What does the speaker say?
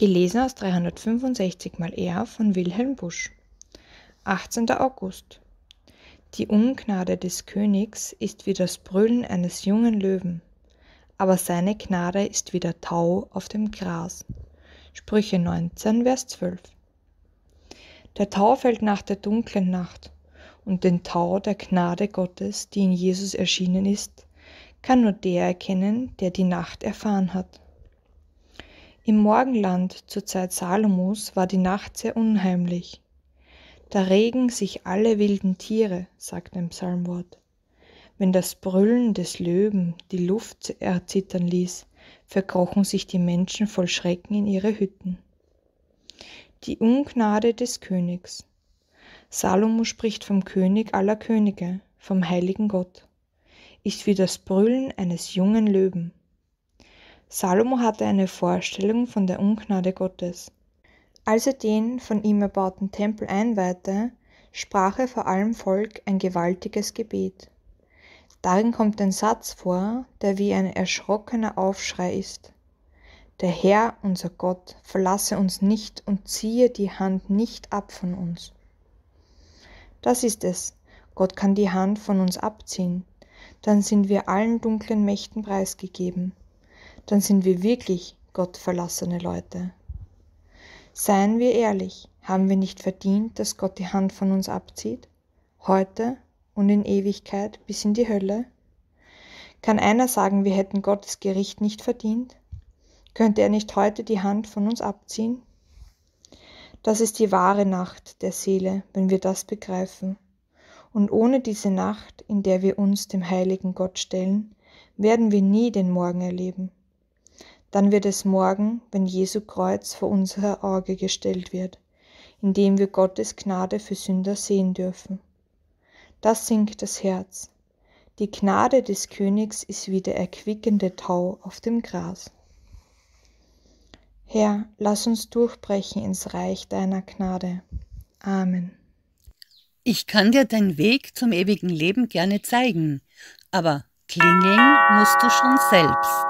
Gelesen aus 365 mal R e von Wilhelm Busch. 18. August. Die Ungnade des Königs ist wie das Brüllen eines jungen Löwen, aber seine Gnade ist wie der Tau auf dem Gras. Sprüche 19, Vers 12. Der Tau fällt nach der dunklen Nacht, und den Tau der Gnade Gottes, die in Jesus erschienen ist, kann nur der erkennen, der die Nacht erfahren hat. Im Morgenland zur Zeit Salomos war die Nacht sehr unheimlich. Da regen sich alle wilden Tiere, sagt ein Psalmwort. Wenn das Brüllen des Löwen die Luft erzittern ließ, verkrochen sich die Menschen voll Schrecken in ihre Hütten. Die Ungnade des Königs. Salomo spricht vom König aller Könige, vom heiligen Gott. Ist wie das Brüllen eines jungen Löwen. Salomo hatte eine Vorstellung von der Ungnade Gottes. Als er den von ihm erbauten Tempel einweihte, sprach er vor allem Volk ein gewaltiges Gebet. Darin kommt ein Satz vor, der wie ein erschrockener Aufschrei ist. Der Herr, unser Gott, verlasse uns nicht und ziehe die Hand nicht ab von uns. Das ist es. Gott kann die Hand von uns abziehen. Dann sind wir allen dunklen Mächten preisgegeben dann sind wir wirklich gottverlassene Leute. Seien wir ehrlich, haben wir nicht verdient, dass Gott die Hand von uns abzieht? Heute und in Ewigkeit bis in die Hölle? Kann einer sagen, wir hätten Gottes Gericht nicht verdient? Könnte er nicht heute die Hand von uns abziehen? Das ist die wahre Nacht der Seele, wenn wir das begreifen. Und ohne diese Nacht, in der wir uns dem heiligen Gott stellen, werden wir nie den Morgen erleben dann wird es morgen, wenn Jesu Kreuz vor unser Auge gestellt wird, indem wir Gottes Gnade für Sünder sehen dürfen. Das sinkt das Herz. Die Gnade des Königs ist wie der erquickende Tau auf dem Gras. Herr, lass uns durchbrechen ins Reich deiner Gnade. Amen. Ich kann dir deinen Weg zum ewigen Leben gerne zeigen, aber klingeln musst du schon selbst.